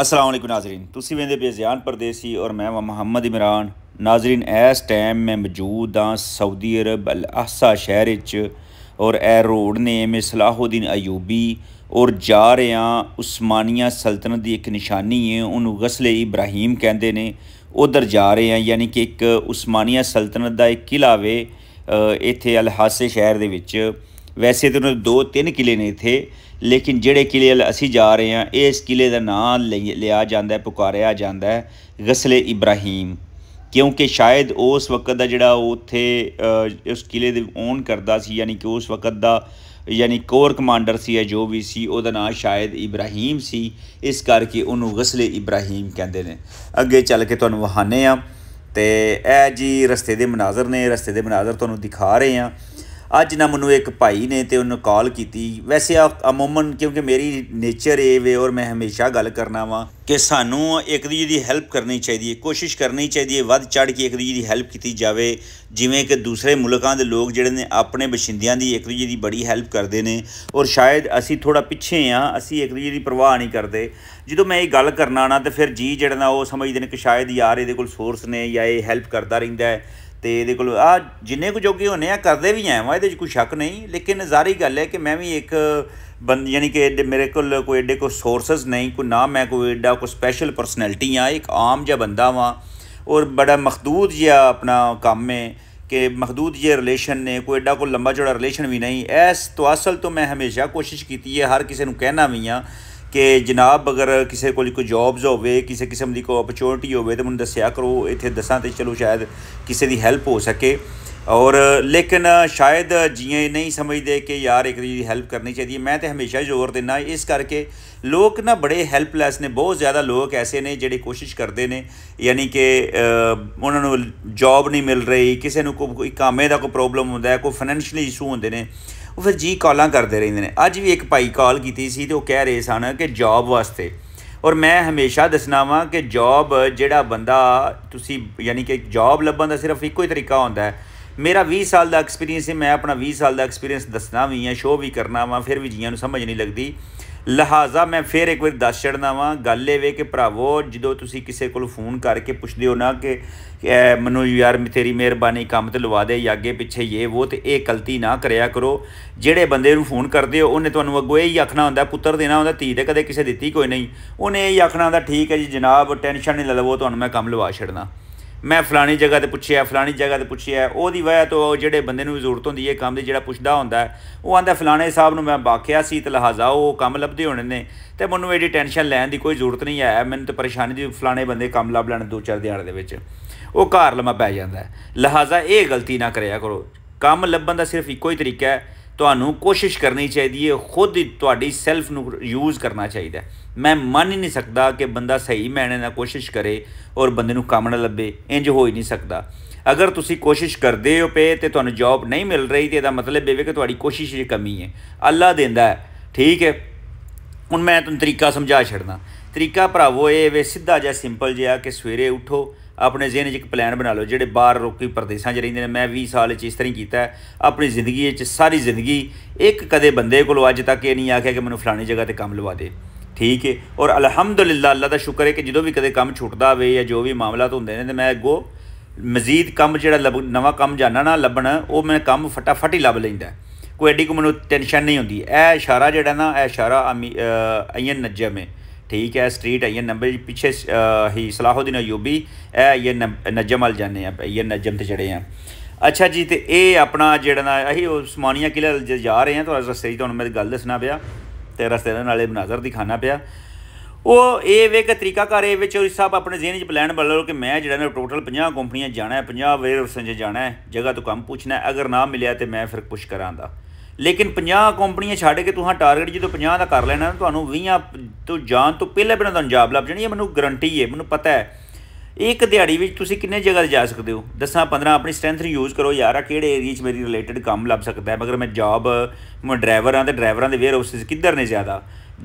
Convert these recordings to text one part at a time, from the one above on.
असलम नाजरीन तुसी वेंदे पे जियान परदेसी और मैं मोहम्मद इमरान नाजरीन इस टाइम मैं मौजूद हाँ सऊदी अरब अल अहसा शहर और ए रोड नेम है सलाहुद्दीन अयूबी और जा रहे हाँ उस्मानिया सल्तनत की एक निशानी है उन्होंने गसले इब्राहिम कहें उधर जा रहे हैं यानी कि एक उस्मानिया सल्तनत का एक किला वे इतने अलहासे शहर के ਵੈਸੇ ਤਾਂ ਉਹਨਾਂ ਦੇ ਦੋ ਤਿੰਨ ਕਿਲੇ ਨੇ ਇੱਥੇ ਲੇਕਿਨ ਜਿਹੜੇ ਕਿਲੇ ਵੱਲ ਅਸੀਂ ਜਾ ਰਹੇ ਹਾਂ ਇਸ ਕਿਲੇ ਦਾ ਨਾਂ ਲਿਆ ਜਾਂਦਾ ਹੈ ਪੁਕਾਰਿਆ ਜਾਂਦਾ ਹੈ ਗਸਲੇ ਇਬਰਾਹੀਮ ਕਿਉਂਕਿ ਸ਼ਾਇਦ ਉਸ ਵਕਤ ਦਾ ਜਿਹੜਾ ਉੱਥੇ ਉਸ ਕਿਲੇ ਦੇ ਓਨ ਕਰਦਾ ਸੀ ਯਾਨੀ ਕਿ ਉਸ ਵਕਤ ਦਾ ਯਾਨੀ ਕੋਰ ਕਮਾਂਡਰ ਸੀ ਜਾਂ ਜੋ ਵੀ ਸੀ ਉਹਦਾ ਨਾਮ ਸ਼ਾਇਦ ਇਬਰਾਹੀਮ ਸੀ ਇਸ ਕਰਕੇ ਉਹਨੂੰ ਗਸਲੇ ਇਬਰਾਹੀਮ ਕਹਿੰਦੇ ਨੇ ਅੱਗੇ ਚੱਲ ਕੇ ਤੁਹਾਨੂੰ ਵਹਾਨੇ ਆ ਤੇ ਇਹ ਜੀ ਰਸਤੇ ਦੇ ਮਨਾਜ਼ਰ ਨੇ ਰਸਤੇ ਦੇ ਮਨਾਜ਼ਰ ਤੁਹਾਨੂੰ ਦਿਖਾ ਰਹੇ ਆ ਅੱਜ ਨਾ ਮੈਨੂੰ ਇੱਕ ਭਾਈ ਨੇ ਤੇ ਉਹਨੂੰ ਕਾਲ ਕੀਤੀ ਵੈਸੇ ਆ ਮੂਮਨ ਕਿਉਂਕਿ ਮੇਰੀ ਨੇਚਰ ਏ ਵੇ ਔਰ ਮੈਂ ਹਮੇਸ਼ਾ ਗੱਲ ਕਰਨਾ ਵਾਂ ਕਿ ਸਾਨੂੰ ਇੱਕ ਦੂਜੇ ਦੀ ਹੈਲਪ ਕਰਨੀ ਚਾਹੀਦੀ ਹੈ ਕੋਸ਼ਿਸ਼ ਕਰਨੀ ਚਾਹੀਦੀ ਹੈ ਵੱਧ ਚੜ ਕੇ ਇੱਕ ਦੂਜੇ ਦੀ ਹੈਲਪ ਕੀਤੀ ਜਾਵੇ ਜਿਵੇਂ ਕਿ ਦੂਸਰੇ ਮੁਲਕਾਂ ਦੇ ਲੋਕ ਜਿਹੜੇ ਨੇ ਆਪਣੇ ਬਸ਼ਿੰਦਿਆਂ ਦੀ ਇੱਕ ਦੂਜੇ ਦੀ ਬੜੀ ਹੈਲਪ ਕਰਦੇ ਨੇ ਔਰ ਸ਼ਾਇਦ ਅਸੀਂ ਥੋੜਾ ਪਿੱਛੇ ਆ ਅਸੀਂ ਇੱਕ ਦੂਜੇ ਦੀ ਪਰਵਾਹ ਨਹੀਂ ਕਰਦੇ ਜਦੋਂ ਮੈਂ ਇਹ ਗੱਲ ਕਰਨਾ ਨਾ ਤੇ ਫਿਰ ਜੀ ਜਿਹੜਾ ਨਾ ਉਹ ਸਮਝਦੇ ਨੇ ਕਿ ਸ਼ਾਇਦ ਯਾਰ ਇਹਦੇ ਕੋਲ ਸੋਰਸ ਨੇ ਜਾਂ ਇਹ ਹੈਲਪ ਕਰਦਾ ਰਹਿੰਦਾ ਹੈ तो ये को जिन्हें कु योगी होने करते भी हैं वह ये कोई शक नहीं लेकिन जारी गल है कि मैं भी एक बंद यानी कि मेरे को एडे को सोर्स नहीं कोई ना मैं कोई एडा कोई स्पैशल परसनैलिटी हाँ एक आम जहा बंदा वा और बड़ा मखदूद जहा अपना काम है कि मखदूद जे रिलेन ने कोई एडा को लंबा चौड़ा रिलेशन भी नहीं इस तो असल तो मैं हमेशा कोशिश की है हर किसी कहना भी हाँ ਕਿ ਜਨਾਬ ਅਗਰ ਕਿਸੇ ਕੋਲ ਕੋਈ ਜੌਬਸ ਹੋਵੇ ਕਿਸੇ ਕਿਸਮ ਦੀ ਕੋਈ ਅਪਰਚੂਨਿਟੀ ਹੋਵੇ ਤਾਂ ਮੈਨੂੰ ਦੱਸਿਆ ਕਰੋ ਇੱਥੇ ਦੱਸਾਂ ਤੇ ਚਲੋ ਸ਼ਾਇਦ ਕਿਸੇ ਦੀ ਹੈਲਪ ਹੋ ਸਕੇ ਔਰ ਲੇਕਿਨ ਸ਼ਾਇਦ ਜੀਏ ਨਹੀਂ ਸਮਝਦੇ ਕਿ ਯਾਰ ਇੱਕ ਦੀ ਹੈਲਪ ਕਰਨੀ ਚਾਹੀਦੀ ਮੈਂ ਤੇ ਹਮੇਸ਼ਾ ਜ਼ੋਰ ਦਿੰਦਾ ਇਸ ਕਰਕੇ ਲੋਕ ਨਾ ਬੜੇ ਹੈਲਪਲੈਸ ਨੇ ਬਹੁਤ ਜ਼ਿਆਦਾ ਲੋਕ ਐਸੇ ਨੇ ਜਿਹੜੇ ਕੋਸ਼ਿਸ਼ ਕਰਦੇ ਨੇ ਯਾਨੀ ਕਿ ਉਹਨਾਂ ਨੂੰ ਜੌਬ ਨਹੀਂ ਮਿਲ ਰਹੀ ਕਿਸੇ ਨੂੰ ਕੋਈ ਕਾਮੇ ਦਾ ਕੋਈ ਪ੍ਰੋਬਲਮ ਹੁੰਦਾ ਹੈ ਕੋਈ ਫਾਈਨੈਂਸ਼ੀਅਲੀ ਇਸ਼ੂ ਹੁੰਦੇ ਨੇ ਉਹ ਫਿਰ ਜੀ ਕਾਲਾਂ ਕਰਦੇ ਰਹਿੰਦੇ ਨੇ ਅੱਜ ਵੀ ਇੱਕ ਭਾਈ ਕਾਲ ਕੀਤੀ ਸੀ ਤੇ ਉਹ ਕਹਿ ਰਹੇ ਸਨ ਕਿ ਜੌਬ ਵਾਸਤੇ ਔਰ ਮੈਂ ਹਮੇਸ਼ਾ ਦੱਸਣਾ ਵਾਂ ਕਿ ਜੌਬ ਜਿਹੜਾ ਬੰਦਾ ਤੁਸੀਂ ਯਾਨੀ ਕਿ ਜੌਬ ਲੱਭਣ ਦਾ ਸਿਰਫ ਇੱਕੋ ਹੀ ਤਰੀਕਾ ਹੁੰਦਾ ਹੈ ਮੇਰਾ 20 ਸਾਲ ਦਾ ਐਕਸਪੀਰੀਅੰਸ ਹੈ ਮੈਂ ਆਪਣਾ 20 ਸਾਲ ਦਾ ਐਕਸਪੀਰੀਅੰਸ ਦੱਸਣਾ ਵੀ ਹੈ ਸ਼ੋਅ ਵੀ ਕਰਨਾ ਵਾਂ ਫਿਰ ਵੀ ਜੀਆਂ ਨੂੰ ਸਮਝ ਨਹੀਂ ਲੱਗਦੀ ਲਹਾਜ਼ਾ ਮੈਂ ਫੇਰ ਇੱਕ ਵਾਰ ਦੱਸ ਛੜਨਾ ਵਾਂ ਗੱਲ ਇਹ ਵੇ ਕਿ ਭਰਾਵੋ ਜਦੋਂ ਤੁਸੀਂ ਕਿਸੇ ਕੋਲ ਫੋਨ ਕਰਕੇ ਪੁੱਛਦੇ ਹੋ ਨਾ ਕਿ ਮੈਨੂੰ ਯਾਰ ਤੇਰੀ ਮਿਹਰਬਾਨੀ ਕੰਮ ਤੇ ਲਵਾ ਦੇ ਜਾਂ ਅੱਗੇ ਪਿੱਛੇ ਇਹ ਉਹ ਤੇ ਇਹ ਗਲਤੀ ਨਾ ਕਰਿਆ ਕਰੋ ਜਿਹੜੇ ਬੰਦੇ ਨੂੰ ਫੋਨ ਕਰਦੇ ਹੋ ਉਹਨੇ ਤੁਹਾਨੂੰ ਅੱਗੋਂ ਇਹ ਹੀ ਆਖਣਾ ਹੁੰਦਾ ਪੁੱਤਰ ਦੇਣਾ ਹੁੰਦਾ ਧੀ ਤੇ ਕਦੇ ਕਿਸੇ ਦਿੱਤੀ ਕੋਈ ਨਹੀਂ ਉਹਨੇ ਇਹ ਆਖਣਾ ਹੁੰਦਾ ਠੀਕ ਹੈ ਜੀ ਜਨਾਬ ਟੈਨਸ਼ਨ ਨਹੀਂ ਲਵੋ ਤੁਹਾਨੂੰ ਮੈਂ ਕੰਮ ਲਵਾ ਛੜਨਾ ਮੈਂ ਫਲਾਣੀ ਜਗ੍ਹਾ ਤੇ ਪੁੱਛਿਆ ਫਲਾਣੀ ਜਗ੍ਹਾ ਤੇ ਪੁੱਛਿਆ ਉਹਦੀ ਵਜ੍ਹਾ ਤੋਂ ਜਿਹੜੇ ਬੰਦੇ ਨੂੰ ਜ਼ਰੂਰਤ ਹੁੰਦੀ ਹੈ ਕੰਮ ਦੀ ਜਿਹੜਾ ਪੁੱਛਦਾ ਹੁੰਦਾ ਉਹ ਆਂਦਾ ਫਲਾਣੇ ਸਾਹਿਬ ਨੂੰ ਮੈਂ ਬਾਕਿਆ ਸੀ ਤੇ ਲਹਾਜ਼ਾ ਉਹ ਕੰਮ ਲੱਭਦੇ ਹੋਣੇ ਨੇ ਤੇ ਮੈਨੂੰ ਇਹਦੀ ਟੈਨਸ਼ਨ ਲੈਣ ਦੀ ਕੋਈ ਜ਼ਰੂਰਤ ਨਹੀਂ ਹੈ ਮੈਨੂੰ ਤਾਂ ਪਰੇਸ਼ਾਨੀ ਦੀ ਫਲਾਣੇ ਬੰਦੇ ਕੰਮ ਲੱਭ ਲੈਣ ਦੋ ਚਾਰ ਦਿਹਾੜੇ ਦੇ ਵਿੱਚ ਉਹ ਘਰ ਲਮਾ ਪੈ ਜਾਂਦਾ ਲਹਾਜ਼ਾ ਇਹ ਗਲਤੀ ਨਾ ਕਰਿਆ ਕਰੋ ਕੰਮ ਲੱਭਣ ਦਾ ਸਿਰਫ ਇੱਕੋ ਹੀ ਤਰੀਕਾ ਹੈ ਤੁਹਾਨੂੰ ਕੋਸ਼ਿਸ਼ ਕਰਨੀ ਚਾਹੀਦੀ ਹੈ ਖੁਦ ਹੀ ਤੁਹਾਡੀ ਸੈਲਫ ਨੂੰ ਯੂਜ਼ ਕਰਨਾ ਚਾਹੀਦਾ ਮੈਂ ਮੰਨ ਹੀ ਨਹੀਂ ਸਕਦਾ ਕਿ ਬੰਦਾ ਸਹੀ ਮੈਨੇ ਨਾਲ ਕੋਸ਼ਿਸ਼ ਕਰੇ ਔਰ ਬੰਦੇ ਨੂੰ ਕੰਮ ਨਾ ਲੱਭੇ ਇੰਜ ਹੋ ਹੀ ਨਹੀਂ ਸਕਦਾ ਅਗਰ ਤੁਸੀਂ ਕੋਸ਼ਿਸ਼ ਕਰਦੇ ਹੋ ਪਏ ਤੇ ਤੁਹਾਨੂੰ ਜੌਬ ਨਹੀਂ ਮਿਲ ਰਹੀ ਤੇ ਇਹਦਾ ਮਤਲਬ ਇਹ ਕਿ ਤੁਹਾਡੀ ਕੋਸ਼ਿਸ਼ ਦੀ ਕਮੀ ਹੈ ਅੱਲਾ ਦਿੰਦਾ ਹੈ ਠੀਕ ਹੈ ਹੁਣ ਮੈਂ ਤੁਹਾਨੂੰ ਤਰੀਕਾ ਸਮਝਾ ਛੱਡਦਾ ਤਰੀਕਾ ਭਰਾਵੋ ਇਹ ਵੇ ਸਿੱਧਾ ਜਿਹਾ ਸਿੰਪਲ ਜਿਹਾ ਕਿ ਸਵੇਰੇ ਉਠੋ ਆਪਣੇ ਜ਼ਿਹਨ 'ਚ ਇੱਕ ਪਲਾਨ ਬਣਾ ਲਓ ਜਿਹੜੇ ਬਾਹਰ ਰੋਕੀ ਪ੍ਰਦੇਸ਼ਾਂ 'ਚ ਰਹਿੰਦੇ ਨੇ ਮੈਂ 20 ਸਾਲ 'ਚ ਇਸ ਤਰ੍ਹਾਂ ਹੀ ਕੀਤਾ ਆਪਣੀ ਜ਼ਿੰਦਗੀ ਵਿੱਚ ਸਾਰੀ ਜ਼ਿੰਦਗੀ ਇੱਕ ਕਦੇ ਬੰਦੇ ਕੋਲ ਅੱਜ ਤੱਕ ਇਹ ਨਹੀਂ ਆਖਿਆ ਕਿ ਮੈਨੂੰ ਫਲਾਣੀ ਜਗ੍ਹਾ ਤੇ ਕੰਮ ਲਵਾ ਦੇ ਠੀਕ ਹੈ ਔਰ ਅਲਹਮਦੁਲਿਲਾ ਅੱਲਾ ਦਾ ਸ਼ੁਕਰ ਹੈ ਕਿ ਜਦੋਂ ਵੀ ਕਦੇ ਕੰਮ ਛੁੱਟਦਾ ਹੋਵੇ ਜਾਂ ਜੋ ਵੀ ਮਾਮਲਾ ਹੁੰਦੇ ਨੇ ਤੇ ਮੈਂ ਅੱਗੋ ਮਜ਼ੀਦ ਕੰਮ ਜਿਹੜਾ ਨਵਾਂ ਕੰਮ ਜਾਨਣਾ ਨਾ ਲੱਭਣ ਉਹ ਮੈਂ ਕੰਮ ਫਟਾਫਟ ਹੀ ਲੱਭ ਲੈਂਦਾ ਕੋਈ ਐਡੀ ਕੋ ਮੈਨੂੰ ਟੈਨਸ਼ਨ ਨਹੀਂ ਹੁੰਦੀ ਇਹ ਇਸ਼ਾਰਾ ਜਿਹੜਾ ਨਾ ਇਹ ਇਸ਼ਾਰਾ ਅਈਨ ਨਜਮ ਹੈ ਠੀਕ ਹੈ ਸਟਰੀਟ ਹੈ ਇਹ ਨੰਬਰ ਪਿੱਛੇ ਹੀ सलाहुद्दीन ਯੂਬੀ ਇਹ ਇਹ ਨਜਮ ਅਲ ਜਾਨੇ ਆ ਇਹ ਨਜਮ ਤੇ ਚੜੇ ਆ ਅੱਛਾ ਜੀ ਤੇ ਇਹ ਆਪਣਾ ਜਿਹੜਾ ਨਾ ਅਹੀ ਉਸਮਾਨੀਆ ਕਿਲਾ ਜਾ ਰਹੇ ਆ ਤਾਂ ਰਸਤੇ 'ਚ ਤੁਹਾਨੂੰ ਮੈਂ ਗੱਲ ਦੱਸਣਾ ਪਿਆ ਤੇ ਰਸਤੇ ਦੇ ਨਾਲੇ ਮਨਾਜ਼ਰ ਦਿਖਾਣਾ ਪਿਆ ਉਹ ਇਹ ਵੇ ਕਿ ਕਰ ਇਹ ਵਿੱਚ ਸਾਹਿਬ ਆਪਣੇ ਜ਼ਿਹਨ ਵਿੱਚ ਪਲਾਨ ਬਣਾ ਲਓ ਕਿ ਮੈਂ ਜਿਹੜਾ ਨਾ ਟੋਟਲ 50 ਕੰਪਨੀਆਂ ਜਾਣਾ ਹੈ 50 ਵੇਰ 'ਚ ਜਾਣਾ ਹੈ ਜਗ੍ਹਾ ਤੋਂ ਕੰਮ ਪੁੱਛਣਾ ਅਗਰ ਨਾ ਮਿਲਿਆ ਤੇ ਮੈਂ ਫਿਰ ਪੁਸ਼ ਕਰਾਂਦਾ ਲੇਕਿਨ 50 ਕੰਪਨੀਆਂ ਛੱਡ ਕੇ ਤੁਸੀਂ ਟਾਰਗੇਟ ਜਦੋਂ 50 ਦਾ ਕਰ ਲੈਣਾ ਤੁਹਾਨੂੰ 20 ਤੋਂ ਜਾਣ ਤੋਂ ਪਹਿਲੇ ਬਿਨਾਂ ਤੁਹਾਨੂੰ ਜਾਬ ਲੱਭ ਜਾਣੀ ਹੈ ਮੈਨੂੰ ਗਰੰਟੀ ਹੈ ਮੈਨੂੰ ਪਤਾ ਹੈ ਇੱਕ ਦਿਹਾੜੀ ਵਿੱਚ ਤੁਸੀਂ ਕਿੰਨੇ ਜਗ੍ਹਾ ਜਾ ਸਕਦੇ ਹੋ ਦੱਸਾਂ 15 ਆਪਣੀ ਸਟਰੈਂਥ ਨੂੰ ਯੂਜ਼ ਕਰੋ ਯਾਰ ਆ ਕਿਹੜੇ ਏਰੀਆ ਵਿੱਚ ਮੇਰੀ ਰਿਲੇਟਡ ਕੰਮ ਲੱਭ ਸਕਦਾ ਹੈ ਮਗਰ ਮੈਂ ਜੌਬ ਮੈਂ ਡਰਾਈਵਰ ਹਾਂ ਤੇ ਡਰਾਈਵਰਾਂ ਦੇ ਵੇਅਰ ਹਾਊਸਿਸ ਕਿੱਧਰ ਨੇ ਜ਼ਿਆਦਾ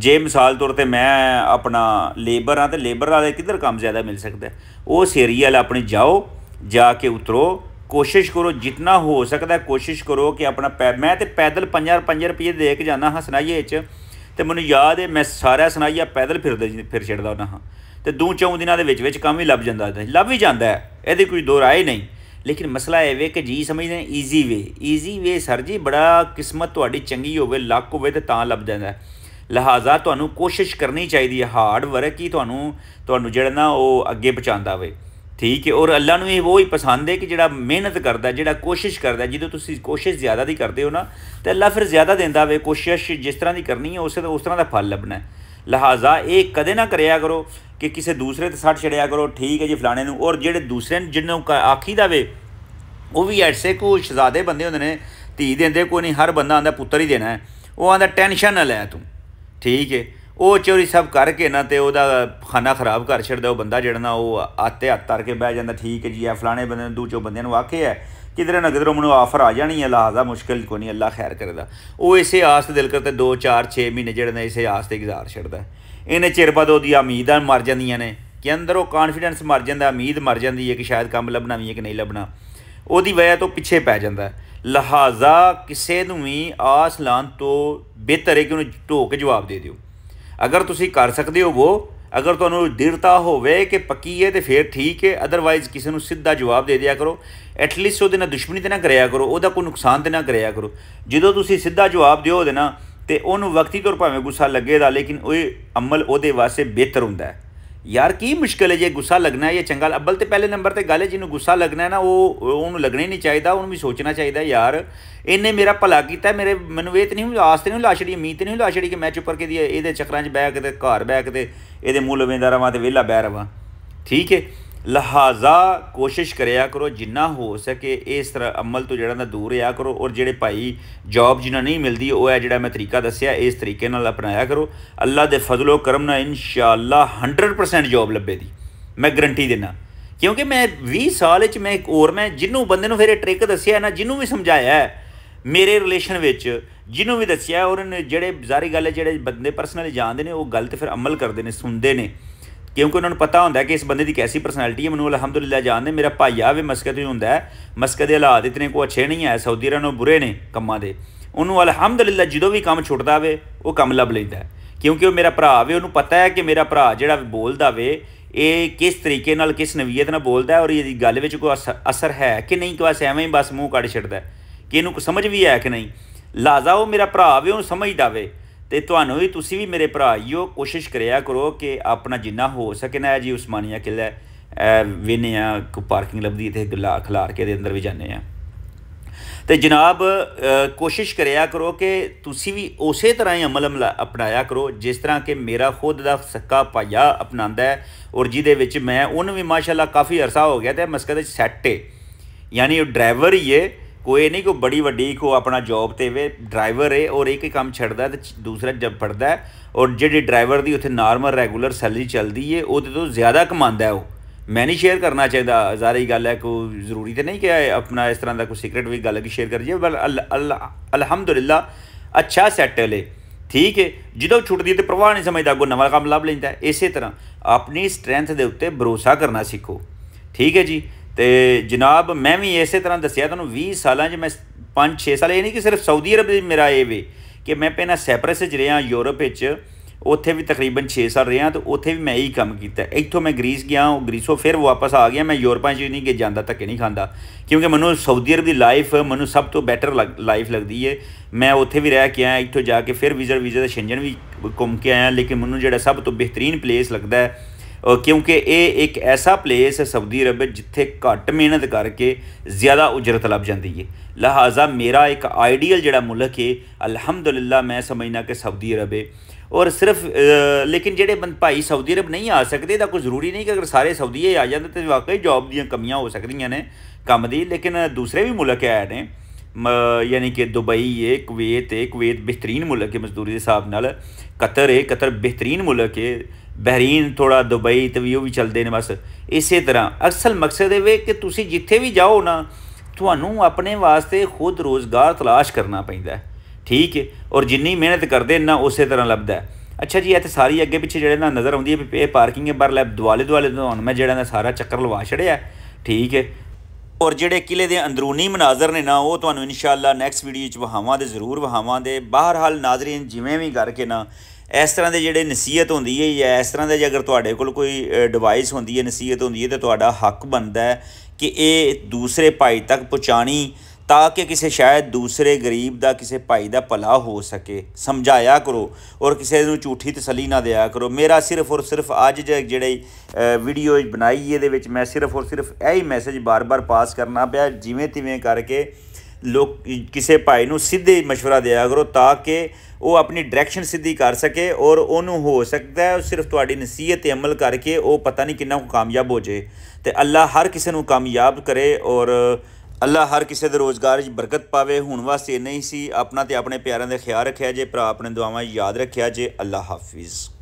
ਜੇ ਮਿਸਾਲ ਤੌਰ ਤੇ ਮੈਂ ਆਪਣਾ ਲੇਬਰ ਆ ਤੇ ਲੇਬਰ ਵਾਲੇ ਕਿੱਧਰ ਕੰਮ ਜ਼ਿਆਦਾ ਮਿਲ ਸਕਦਾ ਉਹ ਏਰੀਆ 'ਲ ਆਪਣੇ ਜਾਓ ਜਾ ਕੇ ਉਤਰੋ ਕੋਸ਼ਿਸ਼ ਕਰੋ ਜਿੰਨਾ ਹੋ ਸਕਦਾ ਕੋਸ਼ਿਸ਼ ਕਰੋ ਕਿ ਆਪਣਾ ਮੈਂ ਤੇ ਪੈਦਲ 5 5 ਰੁਪਏ ਦੇ ਕੇ ਜਾਣਾ ਹਸਨਾਈਏ 'ਚ ਤੇ ਮੈਨੂੰ ਯਾਦ ਹੈ ਮੈਂ ਸਾਰਾ ਸਨਾਈਆ ਪੈਦਲ ਫਿਰਦੇ ਫਿਰ ਛੇੜਦਾ ਉਹਨਾਂ ਹਾਂ ਤੇ ਦੂ ਚੌਂ ਦਿਨਾਂ ਦੇ ਵਿੱਚ ਵਿੱਚ ਕੰਮ ਵੀ ਲੱਭ ਜਾਂਦਾ ਹੈ ਲੱਭ ਹੀ ਜਾਂਦਾ ਹੈ ਇਹਦੀ ਕੋਈ ਦੋ ਰਾਏ ਨਹੀਂ ਲੇਕਿਨ ਮਸਲਾ ਇਹ ਵੇ ਕਿ ਜੀ ਸਮਝਦੇ ਨੇ easy way easy way sir ji ਬੜਾ ਕਿਸਮਤ ਤੁਹਾਡੀ ਚੰਗੀ ਹੋਵੇ ਲੱਕ ਹੋਵੇ ਤੇ ਤਾਂ ਲੱਭ ਜਾਂਦਾ ਹੈ ਲਹਾਜ਼ਾ ਤੁਹਾਨੂੰ ਕੋਸ਼ਿਸ਼ ਕਰਨੀ ਚਾਹੀਦੀ ਹੈ ਹਾਰਡ ਵਰਕ ਹੀ ਤੁਹਾਨੂੰ ਤੁਹਾਨੂੰ ਜਿਹੜਾ ਨਾ ਉਹ ਅੱਗੇ ਪਹੁੰਚਾਉਂਦਾ ਵੇ ਠੀਕ ਹੈ ਔਰ ਅੱਲਾ ਨੂੰ ਇਹ ਉਹ ਹੀ ਪਸੰਦ ਹੈ ਕਿ ਜਿਹੜਾ ਮਿਹਨਤ ਕਰਦਾ ਜਿਹੜਾ ਕੋਸ਼ਿਸ਼ ਕਰਦਾ ਜਦੋਂ ਤੁਸੀਂ ਕੋਸ਼ਿਸ਼ ਜ਼ਿਆਦਾ ਦੀ ਕਰਦੇ ਹੋ ਨਾ ਤੇ ਅੱਲਾ ਫਿਰ ਜ਼ਿਆਦਾ ਦਿੰਦਾ ਵੇ ਕੋਸ਼ਿਸ਼ ਜਿਸ ਤਰ੍ਹਾਂ ਦੀ ਕਰਨੀ ਹੈ ਉਸੇ ਦਾ ਉਸ ਤਰ੍ਹਾਂ ਦਾ ਫਲ ਲੱਭਣਾ ਲਹਾਜ਼ਾ ਇਹ ਕਦੇ ਨਾ ਕਰਿਆ ਕਰੋ ਕਿ ਕਿਸੇ ਦੂਸਰੇ ਤੇ ਸੱਟ ਛੜਿਆ ਕਰੋ ਠੀਕ ਹੈ ਜੀ ਫਲਾਣੇ ਨੂੰ ਔਰ ਜਿਹੜੇ ਦੂਸਰੇ ਜਿਹਨਾਂ ਆਖੀ ਦਾ ਵੇ ਉਹ ਵੀ ਐਸੇ ਕੋ ਸ਼ਹਜ਼ਾਦੇ ਬੰਦੇ ਹੁੰਦੇ ਨੇ ਧੀ ਦਿੰਦੇ ਕੋਈ ਨਹੀਂ ਹਰ ਬੰਦਾ ਆਂਦਾ ਪੁੱਤਰ ਹੀ ਦੇਣਾ ਹੈ ਉਹ ਆਂਦਾ ਟੈਨਸ਼ਨ ਨਾ ਲੈ ਤੂੰ ਠੀਕ ਹੈ ਉਹ ਚੋਰੀ ਸਭ ਕਰਕੇ ਨਾ ਤੇ ਉਹਦਾ ਖਾਨਾ ਖਰਾਬ ਕਰ ਛੱਡਦਾ ਉਹ ਬੰਦਾ ਜਿਹੜਾ ਨਾ ਉਹ ਆਤੇ ਹੱਥ ਤਰ ਕੇ ਬਹਿ ਜਾਂਦਾ ਠੀਕ ਹੈ ਜੀ ਆ ਫਲਾਣੇ ਬੰਦੇ ਨੂੰ ਦੂਜੋ ਬੰਦੇ ਨੂੰ ਹੈ ਕਿਧਰੇ ਨਾ ਕਿਧਰੋਂ ਮੈਨੂੰ ਆਫਰ ਆ ਜਾਣੀ ਹੈ ਲਹਾਜ਼ਾ ਮੁਸ਼ਕਿਲ ਕੋ ਨਹੀਂ ਅੱਲਾ ਖੈਰ ਕਰਦਾ ਉਹ ਇਸੇ ਆਸ ਤੇ ਦਿਲ ਕਰਤੇ 2 4 6 ਮਹੀਨੇ ਜਿਹੜੇ ਨੇ ਇਸੇ ਆਸ ਤੇ ਗੁਜ਼ਾਰ ਛੱਡਦਾ ਇਹਨੇ ਚਿਰ ਬਾਅਦ ਉਹਦੀ ਉਮੀਦਾਂ ਮਰ ਜਾਂਦੀਆਂ ਨੇ ਕਿ ਅੰਦਰ ਉਹ ਕੌਨਫੀਡੈਂਸ ਮਰ ਜਾਂਦਾ ਉਮੀਦ ਮਰ ਜਾਂਦੀ ਹੈ ਕਿ ਸ਼ਾਇਦ ਕੰਮ ਲੱਭਣਾ ਵੀ ਹੈ ਕਿ ਨਹੀਂ ਲੱਭਣਾ ਉਹਦੀ ਵਜ੍ਹਾ ਤੋਂ ਪਿੱਛੇ ਪੈ ਜਾਂਦਾ ਲਹਾਜ਼ਾ ਕਿਸੇ ਨੂੰ ਵੀ ਆਸ ਲਾਂ ਤੋਂ ਬਿਹਤਰ ਹੈ ਕਿ ਉਹਨੂੰ ਢੋਕ ਜਵਾਬ ਦੇ ਦਿਓ ਅਗਰ ਤੁਸੀਂ ਕਰ ਸਕਦੇ ਹੋ ਉਹ ਅਗਰ ਤੁਹਾਨੂੰ ਦਿਰਤਾ ਹੋਵੇ ਕਿ ਪੱਕੀ ਹੈ ਤੇ ਫਿਰ ਠੀਕ ਹੈ ਅਦਰਵਾਇਜ਼ ਕਿਸੇ ਨੂੰ ਸਿੱਧਾ ਜਵਾਬ ਦੇ ਦਿਆ ਕਰੋ ਐਟ ਲੀਸਟ ਉਹਦੇ ਨਾਲ ਦੁਸ਼ਮਣੀ ਤੇ ਨਾ ਕਰਿਆ ਕਰੋ ਉਹਦਾ ਕੋਈ ਨੁਕਸਾਨ ਤੇ ਨਾ ਕਰਿਆ ਕਰੋ ਜਦੋਂ ਤੁਸੀਂ ਸਿੱਧਾ ਜਵਾਬ ਦਿਓ ਉਹਦੇ ਨਾਲ ਤੇ ਉਹਨੂੰ ਵਕਤੀ ਤੌਰ ਭਾਵੇਂ ਗੁੱਸਾ ਲੱਗੇਗਾ ਲੇਕਿਨ ਉਹ ਅਮਲ ਉਹਦੇ ਵਾਸਤੇ ਬਿਹਤਰ ਹੁੰਦਾ ਹੈ ਯਾਰ ਕੀ ਮੁਸ਼ਕਲ ਹੈ ਜੇ ਗੁੱਸਾ ਲੱਗਣਾ ਹੈ ਇਹ ਚੰਗਾ ਅੱਬਲ ਤੇ ਪਹਿਲੇ ਨੰਬਰ ਤੇ ਗੱਲ ਹੈ ਜਿਹਨੂੰ ਗੁੱਸਾ ਲੱਗਣਾ ਹੈ ਨਾ ਉਹ ਉਹਨੂੰ ਲੱਗਣਾ ਨਹੀਂ ਚਾਹੀਦਾ ਉਹਨੂੰ ਵੀ ਸੋਚਣਾ ਚਾਹੀਦਾ ਯਾਰ ਇਹਨੇ ਮੇਰਾ ਭਲਾ ਕੀਤਾ ਮੇਰੇ ਮੈਨੂੰ ਇਹ ਤੇ ਨਹੀਂ ਆਸ ਤੇ ਨਹੀਂ ਲਾਸ਼ੜੀ ਉਮੀਦ ਤੇ ਨਹੀਂ ਲਾਸ਼ੜੀ ਕਿ ਮੈਂ ਚੁੱਪ ਕਰਕੇ ਦੀ ਇਹਦੇ ਚੱਕਰਾਂ 'ਚ ਬੈ ਕੇ ਤੇ ਘਰ ਬੈ ਕੇ ਤੇ ਇਹਦੇ ਮੂਲ ਵੇਂਦਾਰਾਂ ਵਾਂ ਤੇ ਵਿਹਲਾ ਬੈ ਰਵਾਂ ਠੀਕ ਹੈ ਲਹਾਜ਼ਾ ਕੋਸ਼ਿਸ਼ ਕਰਿਆ ਕਰੋ ਜਿੰਨਾ ਹੋ ਸਕੇ ਇਸ ਤਰ੍ਹਾਂ ਅਮਲ ਤੋਂ ਜਿਹੜਾ ਨਾ ਦੂਰ ਰਿਆ ਕਰੋ ਔਰ ਜਿਹੜੇ ਭਾਈ ਜੌਬ ਜਿਨ੍ਹਾਂ ਨਹੀਂ ਮਿਲਦੀ ਉਹ ਹੈ ਜਿਹੜਾ ਮੈਂ ਤਰੀਕਾ ਦੱਸਿਆ ਇਸ ਤਰੀਕੇ ਨਾਲ ਅਪਣਾਇਆ ਕਰੋ ਅੱਲਾ ਦੇ ਫਜ਼ਲੋ ਕਰਮ ਨਾਲ ਇਨਸ਼ਾਅੱਲਾ 100% ਜੌਬ ਲੱਭੇਗੀ ਮੈਂ ਗਰੰਟੀ ਦਿੰਦਾ ਕਿਉਂਕਿ ਮੈਂ 20 ਸਾਲ ਵਿੱਚ ਮੈਂ ਇੱਕ ਹੋਰ ਮੈਂ ਜਿਹਨੂੰ ਬੰਦੇ ਨੂੰ ਫਿਰ ਇਹ ਟ੍ਰਿਕ ਦੱਸਿਆ ਨਾ ਜਿਹਨੂੰ ਵੀ ਸਮਝਾਇਆ ਮੇਰੇ ਰਿਲੇਸ਼ਨ ਵਿੱਚ ਜਿਹਨੂੰ ਵੀ ਦੱਸਿਆ ਔਰ ਜਿਹੜੇ ਜ਼ਾਰੀ ਗੱਲ ਹੈ ਜਿਹੜੇ ਬੰਦੇ ਪਰਸਨਲੀ ਜਾਣਦੇ ਨੇ ਉਹ ਗਲਤ ਫਿਰ ਅਮਲ ਕਰਦੇ ਨੇ ਸੁਣਦੇ ਨੇ ਕਿਉਂਕਿ ਉਹਨਾਂ ਨੂੰ ਪਤਾ ਹੁੰਦਾ ਕਿ ਇਸ ਬੰਦੇ ਦੀ ਕੈਸੀ ਪਰਸਨੈਲਿਟੀ ਹੈ ਮੈਨੂੰ ਅਲਹਮਦੁਲਿਲਾ ਜਾਣਦੇ ਮੇਰਾ ਭਾਈ ਆਵੇ ਵੀ ਮਸਕਤ ਹੀ ਹੁੰਦਾ ਹੈ ਮਸਕਤ ਦੇ ਹਾਲਾਤ ਇਤਨੇ ਕੋ ਅੱਛੇ ਨਹੀਂ ਹੈ ਸਾਊਦੀ ਅਰਬ ਨੂੰ ਬੁਰੇ ਨੇ ਕੰਮਾਂ ਦੇ ਉਹਨੂੰ ਅਲਹਮਦੁਲਿਲਾ ਜਦੋਂ ਵੀ ਕੰਮ ਛੁੱਟਦਾ ਵੇ ਉਹ ਕੰਮ ਲੱਭ ਲੈਂਦਾ ਕਿਉਂਕਿ ਉਹ ਮੇਰਾ ਭਰਾ ਵੇ ਉਹਨੂੰ ਪਤਾ ਹੈ ਕਿ ਮੇਰਾ ਭਰਾ ਜਿਹੜਾ ਬੋਲਦਾ ਵੇ ਇਹ ਕਿਸ ਤਰੀਕੇ ਨਾਲ ਕਿਸ ਨਵੀਅਤ ਨਾਲ ਬੋਲਦਾ ਔਰ ਇਹਦੀ ਗੱਲ ਵਿੱਚ ਕੋ ਅਸਰ ਹੈ ਕਿ ਨਹੀਂ ਕਿ ਬਸ ਐਵੇਂ ਹੀ ਬਸ ਮੂੰਹ ਕੱਢ ਛੱਡਦਾ ਕਿ ਇਹਨੂੰ ਸਮਝ ਵੀ ਹੈ ਕਿ ਨਹੀਂ ਲਾਜ਼ਾ ਉਹ ਮੇਰਾ ਭਰਾ ਵੇ ਉਹਨੂੰ ਸਮਝਦਾ ਵੇ ਤੇ ਤੁਹਾਨੂੰ ਵੀ ਤੁਸੀਂ ਵੀ ਮੇਰੇ ਭਰਾ ਯੋ ਕੋਸ਼ਿਸ਼ ਕਰਿਆ ਕਰੋ ਕਿ ਆਪਣਾ ਜਿੰਨਾ ਹੋ ਸਕੇ ਨਾ ਜੀ ਉਸਮਾਨੀਆ ਕਿਲਾ ਵਿਨਿਆ ਆ ਕੋ ਪਾਰਕਿੰਗ ਲੱਭਦੀ ਤੇ ਗੁਲਾ ਖਲਾਰ ਕੇ ਦੇ ਅੰਦਰ ਵੀ ਜਾਂਦੇ ਆ ਤੇ ਜਨਾਬ ਕੋਸ਼ਿਸ਼ ਕਰਿਆ ਕਰੋ ਕਿ ਤੁਸੀਂ ਵੀ ਉਸੇ ਤਰ੍ਹਾਂ ਹੀ ਅਮਲ ਅਪਣਾਇਆ ਕਰੋ ਜਿਸ ਤਰ੍ਹਾਂ ਕਿ ਮੇਰਾ ਖੁਦ ਦਾ ਸੱਕਾ ਪਾਇਆ ਅਪਣਾਉਂਦਾ ਹੈ ਔਰ ਜਿਹਦੇ ਵਿੱਚ ਮੈਂ ਉਹਨੂੰ ਵੀ ਮਾਸ਼ਾਅੱਲਾ ਕਾਫੀ ਅਰਸਾ ਹੋ ਗਿਆ ਤੇ ਮਸਕਦ ਸੈਟ ਹੈ ਯਾਨੀ ਉਹ ਡਰਾਈਵਰ ਹੀ ਹੈ ਕੋਈ ਨਹੀਂ ਕੋ ਬੜੀ ਵੱਡੀ ਕੋ ਆਪਣਾ ਜੌਬ ਤੇ ਵੇ ਡਰਾਈਵਰ ਏ ਔਰ ਇੱਕ ਹੀ ਕੰਮ ਛੱਡਦਾ ਤੇ ਦੂਸਰਾ ਜਬ ਪੜਦਾ ਔਰ ਜਿਹੜੇ ਡਰਾਈਵਰ ਦੀ ਉੱਥੇ ਨਾਰਮਲ ਰੈਗੂਲਰ ਸੈਲਰੀ ਚੱਲਦੀ ਏ ਉਹਦੇ ਤੋਂ ਜ਼ਿਆਦਾ ਕਮਾਉਂਦਾ ਉਹ ਮੈਂ ਨਹੀਂ ਸ਼ੇਅਰ ਕਰਨਾ ਚਾਹੀਦਾ ਜ਼ਾਰੀ ਗੱਲ ਹੈ ਕੋ ਜ਼ਰੂਰੀ ਤੇ ਨਹੀਂ ਕਿ ਆਪਣਾ ਇਸ ਤਰ੍ਹਾਂ ਦਾ ਕੋ ਸੀਕ੍ਰੇਟ ਵੀ ਗੱਲ ਕੀ ਸ਼ੇਅਰ ਕਰ ਜੀ ਬਲ ਅਲਹਮਦੁਲਿਲਾ ਅੱਛਾ ਸੈਟਲ ਏ ਠੀਕ ਹੈ ਜਦੋਂ ਛੁੱਟਦੀ ਤੇ ਪ੍ਰਵਾਹ ਨਹੀਂ ਸਮਝਦਾ ਕੋ ਨਵਾਂ ਕੰਮ ਲੱਭ ਲੈਂਦਾ ਇਸੇ ਤਰ੍ਹਾਂ ਆਪਣੀ ਸਟਰੈਂਥ ਦੇ ਉੱਤੇ ਭਰੋਸਾ ਕਰਨਾ ਸਿੱਖੋ ਠੀਕ ਹੈ ਜੀ ਤੇ ਜਨਾਬ ਮੈਂ ਵੀ ਇਸੇ ਤਰ੍ਹਾਂ ਦੱਸਿਆ ਤੁਹਾਨੂੰ 20 ਸਾਲਾਂ 'ਚ ਮੈਂ 5-6 ਸਾਲ ਇਹ ਨਹੀਂ ਕਿ ਸਿਰਫ ਸਾਊਦੀ ਅਰਬ ਮੇਰਾ ਇਹ ਵੇ ਕਿ ਮੈਂ ਪਹਿਲਾਂ ਸੈਪਰਸ 'ਚ ਰਿਹਾ ਯੂਰਪ ਵਿੱਚ ਉੱਥੇ ਵੀ ਤਕਰੀਬਨ 6 ਸਾਲ ਰਿਹਾ ਤੇ ਉੱਥੇ ਵੀ ਮੈਂ ਇਹੀ ਕੰਮ ਕੀਤਾ ਇੱਥੋਂ ਮੈਂ ਗ੍ਰੀਸ ਗਿਆ ਉਹ ਗ੍ਰੀਸੋਂ ਫਿਰ ਵਾਪਸ ਆ ਗਿਆ ਮੈਂ ਯੂਰਪਾਂ 'ਚ ਨਹੀਂ ਗਿਆ ਜਾਂਦਾ ਧੱਕੇ ਨਹੀਂ ਖਾਂਦਾ ਕਿਉਂਕਿ ਮੈਨੂੰ ਸਾਊਦੀ ਅਰਬ ਦੀ ਲਾਈਫ ਮੈਨੂੰ ਸਭ ਤੋਂ ਬੈਟਰ ਲਾਈਫ ਲੱਗਦੀ ਏ ਮੈਂ ਉੱਥੇ ਵੀ ਰਹਿ ਕੇ ਆਇਆ ਇੱਥੋਂ ਜਾ ਕੇ ਫਿਰ ਵੀਜ਼ਾ ਵੀਜ਼ਾ ਦਾ ਸ਼ੰਜਨ ਵੀ ਘੁੰਮ ਕੇ ਆਇਆ ਲੇਕਿਨ ਮੈਨੂੰ ਜਿਹੜਾ ਸਭ ਤੋਂ ਬਿਹਤਰੀਨ ਪਲੇਸ ਲੱਗਦਾ ਹੈ क्योंकि ये एक ऐसा प्लेस है सऊदी अरब जिथे घट मेहनत करके ज़्यादा उजरत लग जाती है लिहाजा मेरा एक आइडियल जोड़ा मुल्क है अलहमदुल्ला मैं समझना कि सऊदी अरब है और सिर्फ लेकिन जोड़े बंद भाई सऊदी अरब नहीं आ सकते कोई जरूरी नहीं कि अगर सारे सऊदी आ जाते तो वाकई जॉब दमियां हो सकियां ने कम दी लेकिन दूसरे भी मुल्क आए हैं यानी कि दुबई है कुवैत है कुवैत बेहतरीन मुल्क है मजदूरी के हिसाब न कतर है कतर बेहतरीन मुल्क है ਬਹਿਰੀਨ ਥੋੜਾ ਦੁਬਈ ਤੇ ਵੀ ਉਹ ਵੀ ਚੱਲਦੇ ਨੇ ਬਸ ਇਸੇ ਤਰ੍ਹਾਂ ਅਸਲ ਮਕਸਦ ਇਹ ਵੇ ਕਿ ਤੁਸੀਂ ਜਿੱਥੇ ਵੀ ਜਾਓ ਨਾ ਤੁਹਾਨੂੰ ਆਪਣੇ ਵਾਸਤੇ ਖੁਦ ਰੋਜ਼ਗਾਰ ਤਲਾਸ਼ ਕਰਨਾ ਪੈਂਦਾ ਠੀਕ ਹੈ ਔਰ ਜਿੰਨੀ ਮਿਹਨਤ ਕਰਦੇ ਨਾ ਉਸੇ ਤਰ੍ਹਾਂ ਲੱਭਦਾ ਅੱਛਾ ਜੀ ਇਹ ਤੇ ਸਾਰੀ ਅੱਗੇ ਪਿੱਛੇ ਜਿਹੜੇ ਨਾ ਨਜ਼ਰ ਆਉਂਦੀ ਹੈ ਇਹ ਪਾਰਕਿੰਗ ਹੈ ਪਰ ਲੈ ਦੁਆਲੇ ਦੁਆਲੇ ਤੁਹਾਨੂੰ ਮੈਂ ਜਿਹੜਾ ਨਾ ਸਾਰਾ ਚੱਕਰ ਲਵਾ ਛੜਿਆ ਠੀਕ ਹੈ ਔਰ ਜਿਹੜੇ ਕਿਲੇ ਦੇ ਅੰਦਰੂਨੀ ਮਨਾਜ਼ਰ ਨੇ ਨਾ ਉਹ ਤੁਹਾਨੂੰ ਇਨਸ਼ਾਅੱਲਾ ਨੈਕਸਟ ਵੀਡੀਓ ਚ ਵਹਾਵਾਂ ਦੇ ਜ਼ਰੂਰ ਵਹਾਵਾਂ ਦੇ ਬਹਰਹਾਲ ਨਾਜ਼ਰੀਨ ਜਿਵੇਂ ਵੀ ਕਰਕੇ ਨਾ ਇਸ ਤਰ੍ਹਾਂ ਦੇ ਜਿਹੜੇ ਨਸੀਹਤ ਹੁੰਦੀ ਹੈ ਜਾਂ ਇਸ ਤਰ੍ਹਾਂ ਦੇ ਜੇ ਅਗਰ ਤੁਹਾਡੇ ਕੋਲ ਕੋਈ ਡਿਵਾਈਸ ਹੁੰਦੀ ਹੈ ਨਸੀਹਤ ਹੁੰਦੀ ਹੈ ਤੇ ਤੁਹਾਡਾ ਹੱਕ ਬਣਦਾ ਹੈ ਕਿ ਇਹ ਦੂਸਰੇ ਭਾਈ ਤੱਕ ਪਹੁੰਚਾਣੀ ਤਾਂ ਕਿ ਕਿਸੇ ਸ਼ਾਇਦ ਦੂਸਰੇ ਗਰੀਬ ਦਾ ਕਿਸੇ ਭਾਈ ਦਾ ਭਲਾ ਹੋ ਸਕੇ ਸਮਝਾਇਆ ਕਰੋ ਔਰ ਕਿਸੇ ਨੂੰ ਝੂਠੀ ਤਸੱਲੀ ਨਾ ਦਿਆ ਕਰੋ ਮੇਰਾ ਸਿਰਫ ਔਰ ਸਿਰਫ ਅੱਜ ਜਿਹੜੇ ਵੀਡੀਓ ਬਣਾਈ ਇਹਦੇ ਵਿੱਚ ਮੈਂ ਸਿਰਫ ਔਰ ਸਿਰਫ ਇਹੀ ਮੈਸੇਜ ਬਾਰ-ਬਾਰ ਪਾਸ ਕਰਨਾ ਪਿਆ ਜਿਵੇਂ ਤਿਵੇਂ ਕਰਕੇ ਲੋਕ ਕਿਸੇ ਭਾਈ ਨੂੰ ਸਿੱਧੇ مشورہ ਦਿਆ ਕਰੋ ਤਾਂ ਕਿ ਉਹ ਆਪਣੀ ਡਾਇਰੈਕਸ਼ਨ ਸਿੱਧੀ ਕਰ ਸਕੇ ਔਰ ਉਹਨੂੰ ਹੋ ਸਕਦਾ ਹੈ ਸਿਰਫ ਤੁਹਾਡੀ ਨਸੀਹਤ ਤੇ ਅਮਲ ਕਰਕੇ ਉਹ ਪਤਾ ਨਹੀਂ ਕਿੰਨਾ ਕਾਮਯਾਬ ਹੋ ਜੇ ਤੇ ਅੱਲਾ ਹਰ ਕਿਸੇ ਨੂੰ ਕਾਮਯਾਬ ਕਰੇ ਔਰ ਅੱਲਾ ਹਰ ਕਿਸੇ ਦੇ ਰੋਜ਼ਗਾਰ 'ਚ ਬਰਕਤ ਪਾਵੇ ਹੁਣ ਵਾਸਤੇ ਨਹੀਂ ਸੀ ਆਪਣਾ ਤੇ ਆਪਣੇ ਪਿਆਰਿਆਂ ਦਾ ਖਿਆਲ ਰੱਖਿਆ ਜੇ ਭਰਾ ਆਪਣੇ ਦੁਆਵਾਂ ਯਾਦ ਰੱਖਿਆ ਜੇ ਅੱਲਾ ਹਾਫਿਜ਼